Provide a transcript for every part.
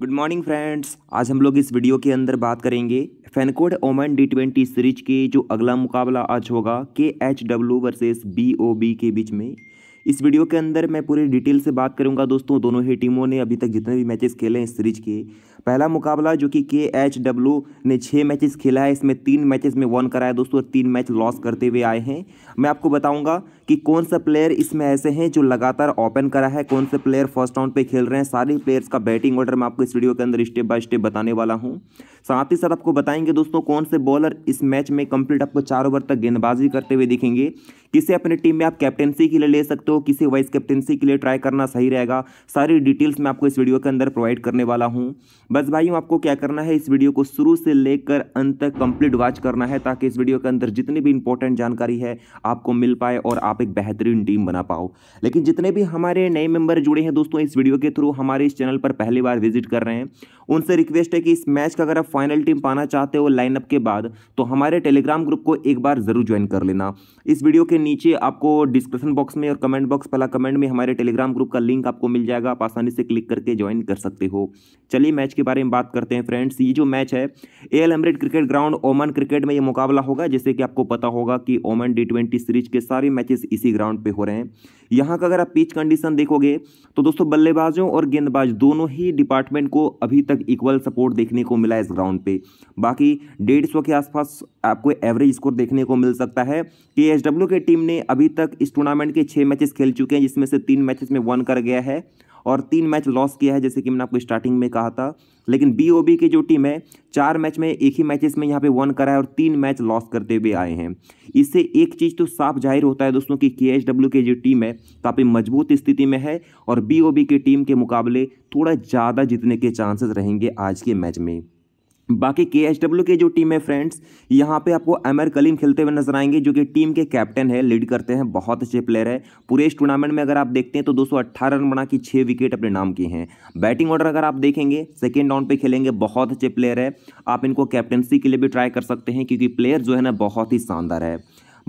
good morning friends आज हम लोग इस वीडियो के अंदर बात करेंगे फैनकोड ओमन डी ट्वेंटी सीरीज के जो अगला मुकाबला आज होगा K H W versus B O B के बीच में इस वीडियो के अंदर मैं पूरी डिटेल से बात करूंगा दोस्तों दोनों ही टीमों ने अभी तक जितने भी मैचेस खेले हैं इस सीरीज के पहला मुकाबला जो कि के एच डब्ल्यू ने छः मैचेस खेला है इसमें तीन मैचेस में वन कराया दोस्तों और तीन मैच लॉस करते हुए आए हैं मैं आपको बताऊंगा कि कौन सा प्लेयर इसमें ऐसे हैं जो लगातार ओपन करा है कौन से प्लेयर फर्स्ट राउंड पे खेल रहे हैं सारे प्लेयर्स का बैटिंग ऑर्डर मैं आपको इस वीडियो के अंदर स्टेप बाय स्टेप बताने वाला हूँ साथ ही साथ आपको बताएंगे दोस्तों कौन से बॉलर इस मैच में कंप्लीट आपको चार ओवर तक गेंदबाजी करते हुए दिखेंगे किसे अपनी टीम में आप कैप्टनसी के लिए ले सकते हो किसे वाइस कैप्टनसी के लिए ट्राई करना सही रहेगा सारी डिटेल्स मैं आपको इस वीडियो के अंदर प्रोवाइड करने वाला हूँ बस भाइयों आपको क्या करना है इस वीडियो को शुरू से लेकर अंत तक कंप्लीट वॉच करना है ताकि इस वीडियो के अंदर जितनी भी इंपॉर्टेंट जानकारी है आपको मिल पाए और आप आप एक बेहतरीन टीम बना पाओ लेकिन जितने भी हमारे नए मेंबर जुड़े हैं दोस्तों इस वीडियो के थ्रू हमारे इस चैनल पर पहली बार विजिट कर रहे हैं उनसे रिक्वेस्ट है कि इस मैच का अगर आप फाइनल टीम पाना चाहते हो लाइनअप के बाद तो हमारे टेलीग्राम ग्रुप को एक बार ज़रूर ज्वाइन कर लेना इस वीडियो के नीचे आपको डिस्क्रिप्शन बॉक्स में और कमेंट बॉक्स पहला कमेंट में हमारे टेलीग्राम ग्रुप का लिंक आपको मिल जाएगा आप आसानी से क्लिक करके ज्वाइन कर सकते हो चलिए मैच के बारे में बात करते हैं फ्रेंड्स ये जो मैच है A L cricket ground Oman cricket में ये मुकाबला होगा जैसे कि आपको पता होगा कि ओमन डी सीरीज के सारे मैचेस इसी ग्राउंड पे हो रहे हैं यहाँ का अगर आप पिच कंडीशन देखोगे तो दोस्तों बल्लेबाजों और गेंदबाज दोनों ही डिपार्टमेंट को अभी तक इक्वल सपोर्ट देखने को मिला है इस ग्राउंड पे बाकी डेढ़ सौ के आसपास आपको एवरेज स्कोर देखने को मिल सकता है के एच डब्ल्यू की टीम ने अभी तक इस टूर्नामेंट के छः मैचेस खेल चुके हैं जिसमें से तीन मैचेस में वन कर गया है और तीन मैच लॉस किया है जैसे कि मैंने आपको स्टार्टिंग में कहा था लेकिन बी की जो टीम है चार मैच में एक ही मैचेस में यहाँ पे वन करा है और तीन मैच लॉस करते हुए आए हैं इससे एक चीज़ तो साफ जाहिर होता है दोस्तों कि के की जो टीम है काफ़ी मजबूत स्थिति में है और बी की टीम के मुकाबले थोड़ा ज़्यादा जीतने के चांसेस रहेंगे आज के मैच में बाकी के एच डब्ल्यू की जो टीम है फ्रेंड्स यहाँ पे आपको अमर कलीम खेलते हुए नजर आएंगे जो कि टीम के कैप्टन है लीड करते हैं बहुत अच्छे प्लेयर है पूरे इस टूर्नामेंट में अगर आप देखते हैं तो 218 रन बना के छः विकेट अपने नाम की हैं बैटिंग ऑर्डर अगर आप देखेंगे सेकेंड राउंड पे खेलेंगे बहुत अच्छे प्लेयर है आप इनको कैप्टनसी के लिए भी ट्राई कर सकते हैं क्योंकि प्लेयर जो है ना बहुत ही शानदार है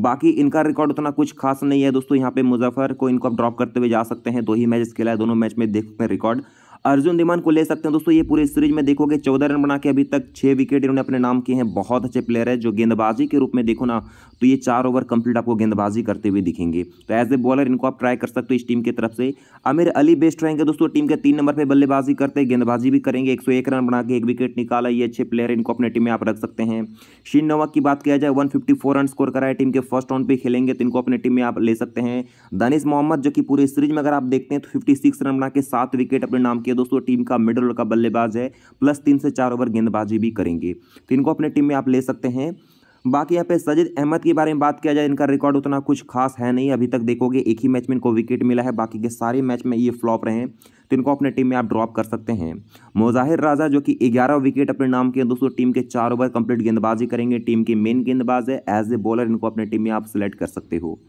बाकी इनका रिकॉर्ड उतना कुछ खास नहीं है दोस्तों यहाँ पे मुजफ्फर को इनको आप ड्रॉप करते हुए जा सकते हैं दो ही मैचेस खेला है दोनों मैच में देख हैं रिकॉर्ड अर्जुन दिमान को ले सकते हैं दोस्तों ये पूरे सीरीज में देखोगे चौदह रन बना के अभी तक छः विकेट इन्होंने अपने नाम किए हैं बहुत अच्छे प्लेयर है जो गेंदबाजी के रूप में देखो ना तो ये चार ओवर कंप्लीट आपको गेंदबाजी करते हुए दिखेंगे तो एज ए बॉलर इनको आप ट्राई कर सकते हो इस टीम की तरफ से आमिर अली बेस्ट रहेंगे दोस्तों टीम के तीन नंबर पर बल्लेबाजी करते हैं गेंदबाजी भी करेंगे एक रन बना के एक विकेट निकाला ये अच्छे प्लेयर इनको अपने टीम में आप रख सकते हैं शीन नवाक की बात किया जाए वन रन स्कोर कराए टीम के फर्स्ट राउंड पर खेलेंगे तो इनको अपने टीम में आप ले सकते हैं दानिश मोहम्मद जो कि पूरे सीरीज में अगर आप देखते हैं तो फिफ्टी रन बना के सात विकेट अपने नाम के दोस्तों टीम का मिडल और का बल्लेबाज है प्लस तीन से चार ओवर गेंदबाजी भी करेंगे तो इनको अपने टीम में आप ले सकते हैं बाकी यहाँ पे सजिद अहमद के बारे में बात किया जाए इनका रिकॉर्ड उतना कुछ खास है नहीं अभी तक देखोगे एक ही मैच में इनको विकेट मिला है बाकी के सारे मैच में ये फ्लॉप रहे हैं तो इनको अपने टीम में आप ड्रॉप कर सकते हैं मोजाहिर राजा जो कि 11 विकेट अपने नाम के दोस्तों टीम के चार ओवर कंप्लीट गेंदबाजी करेंगे टीम के मेन गेंदबाज है एज ए बॉलर इनको अपने टीम में आप सिलेक्ट कर सकते हो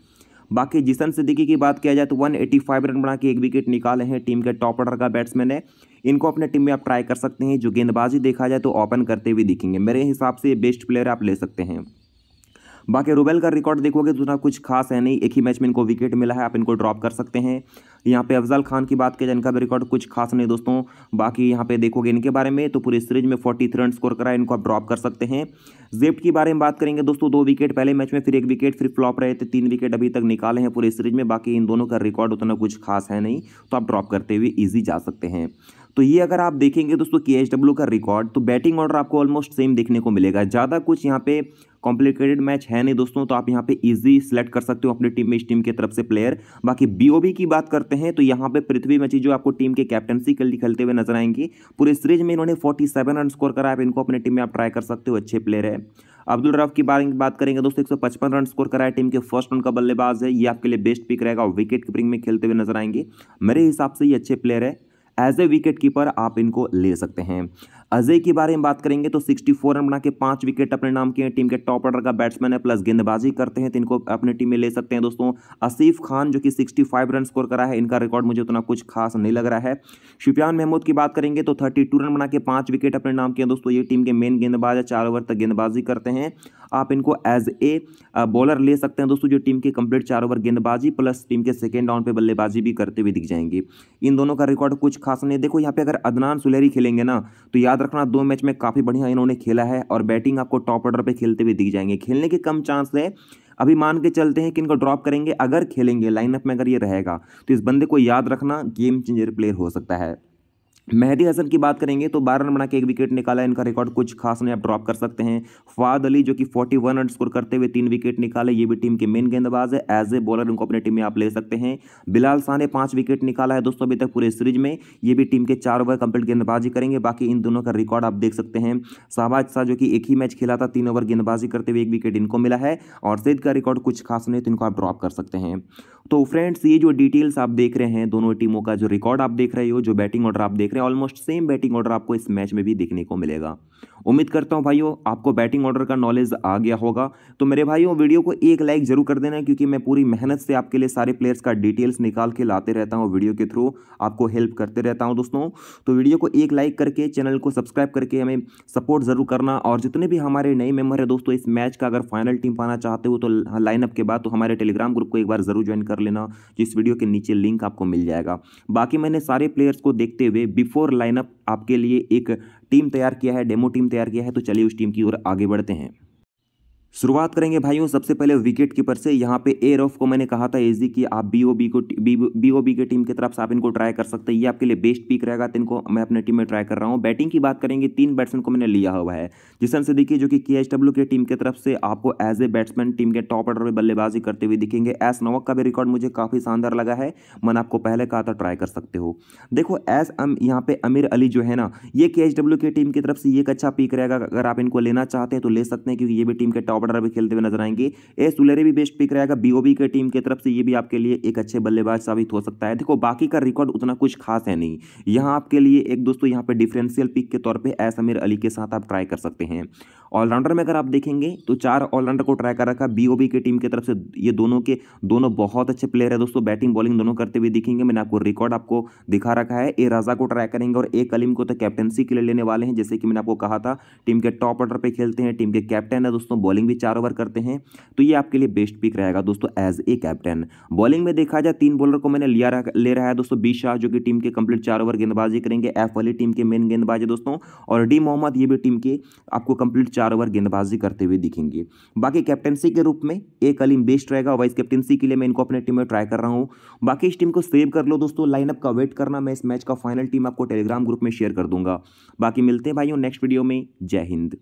बाकी जिसन सिद्दीकी की बात किया जाए तो 185 रन बना के एक विकेट निकाले हैं टीम के टॉप ऑर्डर का बैट्समैन है इनको अपने टीम में आप ट्राई कर सकते हैं जो गेंदबाजी देखा जाए तो ओपन करते हुए दिखेंगे मेरे हिसाब से बेस्ट प्लेयर आप ले सकते हैं बाकी रुबेल का रिकॉर्ड देखोगे तो ना कुछ खास है नहीं एक ही मैच में इनको विकेट मिला है आप इनको ड्रॉप कर सकते हैं यहाँ पे अफजल खान की बात की जाए इनका भी रिकॉर्ड कुछ खास नहीं दोस्तों बाकी यहाँ पे देखोगे इनके बारे में तो पूरी सीरीज में फोर्टी रन स्कोर करा इनको आप ड्रॉप कर सकते हैं जेप्ट के बारे में बात करेंगे दोस्तों दो विकेट पहले मैच में फिर एक विकेट फिर फ्लॉप रहे थे तीन विकेट अभी तक निकाले हैं पूरी सीरीज में बाकी इन दोनों का रिकॉर्ड उतना कुछ खास है नहीं तो आप ड्रॉप करते हुए ईजी जा सकते हैं तो ये अगर आप देखेंगे दोस्तों के एच डब्ल्यू का रिकॉर्ड तो बैटिंग ऑर्डर आपको ऑलमोस्ट सेम देखने को मिलेगा ज़्यादा कुछ यहाँ पे कॉम्प्लिकेटेड मैच है नहीं दोस्तों तो आप यहाँ पे इजी सेलेक्ट कर सकते हो अपनी टीम में इस टीम की तरफ से प्लेयर बाकी बीओबी की बात करते हैं हैं तो यहाँ पे पृथ्वी मची जो आपको टीम के कैप्टनसी के लिए खेलते हुए नजर आएंगे पूरे सीरीज में इन्होंने 47 सेवन रन स्कोर करा आप इनको अपने टीम में आप ट्राई कर सकते हो अच्छे प्लेयर है अब्दुल रफ की बारे में बात करेंगे दोस्तों एक रन स्कोर कराया टीम के फर्स्ट रन का बल्लेबाज है ये आपके लिए बेस्ट पिक रहेगा विकेट कीपिंग में खेलते हुए नजर आएंगे मेरे हिसाब से ये अच्छे प्लेयर है एज ए विकेट कीपर आप इनको ले सकते हैं अजय के बारे में बात करेंगे तो 64 रन बना के पांच विकेट अपने नाम किए टीम के टॉप ऑर्डर का बैट्समैन है प्लस गेंदबाजी करते हैं तो इनको अपनी टीम में ले सकते हैं दोस्तों असीफ खान जो कि 65 रन स्कोर करा है इनका रिकॉर्ड मुझे उतना कुछ खास नहीं लग रहा है शुपियान महमूद की बात करेंगे तो थर्टी रन बना के पांच विकेट अपने नाम किए दोस्तों ये टीम के मेन गेंदबाज है चार ओवर तक गेंदबाजी करते हैं आप इनको एज ए बॉलर ले सकते हैं दोस्तों जो टीम के कंप्लीट चार ओवर गेंदबाजी प्लस टीम के सेकेंड डाउन पर बल्लेबाजी भी करते हुए दिख जाएंगे इन दोनों का रिकॉर्ड कुछ खास नहीं देखो यहाँ पे अगर अदनान सुलेरी खेलेंगे ना तो याद याद रखना दो मैच में काफ़ी बढ़िया इन्होंने खेला है और बैटिंग आपको टॉप ऑर्डर पर खेलते हुए दिख जाएंगे खेलने के कम चांस है अभी मान के चलते हैं कि इनको ड्रॉप करेंगे अगर खेलेंगे लाइनअप में अगर ये रहेगा तो इस बंदे को याद रखना गेम चेंजर प्लेयर हो सकता है मेहदी हसन की बात करेंगे तो बारह रन बना के एक विकेट निकाला इनका रिकॉर्ड कुछ खास नहीं आप ड्रॉप कर सकते हैं फवाद अली जो कि 41 रन स्कोर करते हुए तीन विकेट निकाले ये भी टीम के मेन गेंदबाज है एज ए बॉलर इनको अपनी टीम में आप ले सकते हैं बिलाल शाह ने पाँच विकेट निकाला है दोस्तों अभी तक पूरे सीरीज में ये भी टीम के चार ओवर कंप्लीट गेंदबाजी करेंगे बाकी इन दोनों का रिकॉर्ड आप देख सकते हैं शाहबाज शाह जो कि एक ही मैच खेला था तीन ओवर गेंदबाजी करते हुए एक विकेट इनको मिला है और सैद का रिकॉर्ड कुछ खास नहीं तो इनको आप ड्रॉप कर सकते हैं तो फ्रेंड्स ये जो डिटेल्स आप देख रहे हैं दोनों टीमों का जो रिकॉर्ड आप देख रहे हो जो बैटिंग ऑर्डर आप देख रहे हैं ऑलमोस्ट सेम बैटिंग ऑर्डर आपको इस मैच में भी देखने को मिलेगा उम्मीद करता हूँ भाइयों आपको बैटिंग ऑर्डर का नॉलेज आ गया होगा तो मेरे भाइयों वीडियो को एक लाइक जरूर कर देना क्योंकि मैं पूरी मेहनत से आपके लिए सारे प्लेयर्स का डिटेल्स निकाल के लाते रहता हूँ वीडियो के थ्रू आपको हेल्प करते रहता हूँ दोस्तों तो वीडियो को एक लाइक करके चैनल को सब्सक्राइब करके हमें सपोर्ट ज़रूर करना और जितने भी हमारे नए मेम्बर हैं दोस्तों इस मैच का अगर फाइनल टीम पाना चाहते हो तो लाइनअप के बाद तो हमारे टेलीग्राम ग्रुप को एक बार ज़रूर ज्वाइन कर लेना जिस वीडियो के नीचे लिंक आपको मिल जाएगा बाकी मैंने सारे प्लेयर्स को देखते हुए बिफोर लाइनअप आपके लिए एक टीम तैयार किया है डेमो टीम तैयार किया है तो चलिए उस टीम की ओर आगे बढ़ते हैं शुरुआत करेंगे भाइयों सबसे पहले विकेट कीपर से यहाँ पे ए रफ को मैंने कहा था एजी कि आप बी ओ बी को बी ओ बी के टीम की तरफ से आप इनको ट्राई कर सकते हैं ये आपके लिए बेस्ट पिक रहेगा तो इनको मैं अपने टीम में ट्राई कर रहा हूँ बैटिंग की बात करेंगे तीन बैट्समैन को मैंने लिया हुआ है जिसमें से देखिए जो कि के एच डब्ल्यू की टीम की तरफ से आपको एज ए बैट्समैन टीम के टॉप ऑर्डर में बल्लेबाजी करते हुए दिखेंगे एस नवक का भी रिकॉर्ड मुझे काफ़ी शानदार लगा है मैंने आपको पहले कहा था ट्राई कर सकते हो देखो एस यहाँ पे अमीर अली जो है ना ये के एच डब्ल्यू की टीम की तरफ से ये एक अच्छा पिक रहेगा अगर आप इनको लेना चाहते हैं तो ले सकते हैं क्योंकि ये भी टीम के टॉप ऑपरेटर भी खेलते हुए नजर आएंगे ए सुलेरे भी बेस्ट पिक रहेगा बीओबी के टीम की तरफ से ये भी आपके लिए एक अच्छे बल्लेबाज साबित हो सकता है देखो बाकी का रिकॉर्ड उतना कुछ खास है नहीं यहाँ आपके लिए एक दोस्तों यहाँ पर डिफरेंशियल पिक के तौर पर एस अमीर अली के साथ आप ट्राई कर सकते हैं ऑलराउंडर में अगर आप देखेंगे तो चार ऑलराउंडर को ट्राई कर रखा बीओबी की टीम की तरफ से ये दोनों के दोनों बहुत अच्छे प्लेयर है दोस्तों बैटिंग बॉलिंग दोनों करते हुए दिखेंगे मैंने आपको रिकॉर्ड आपको दिखा रखा है ए राजा को ट्राई करेंगे और ए कलीम को तो कैप्टनसी के लिए लेने वाले हैं जैसे कि मैंने आपको कहा था टीम के टॉप ऑर्डर पर खेलते हैं टीम के कैप्टन है दोस्तों बॉलिंग भी चार ओवर करते हैं तो ये आपके लिए बेस्ट पिक रहेगा दोस्तों एज ए कैप्टन बॉलिंग में देखा जाए तीन बॉलर को मैंने लिया रहा, ले रहा है दोस्तों बी शाह जो कि टीम के कंप्लीट चार ओवर गेंदबाजी करेंगे एफ वाली टीम के मेन गेंदबाज है दोस्तों और डी मोहम्मद ये भी टीम के आपको कंप्लीट चार ओवर गेंदबाजी करते हुए दिखेंगे बाकी कैप्टनसी के रूप में एक अलीम बेस्ट रहेगा वाइस कैप्टनसी के लिए मैं इनको अपने टीम में ट्राई कर रहा हूँ बाकी इस टीम को सेव कर लो दोस्तों लाइनअप का वेट करना मैं इस मैच का फाइनल टीम आपको टेलीग्राम ग्रुप में शेयर कर दूंगा बाकी मिलते हैं भाइयों नेक्स्ट वीडियो में जय हिंद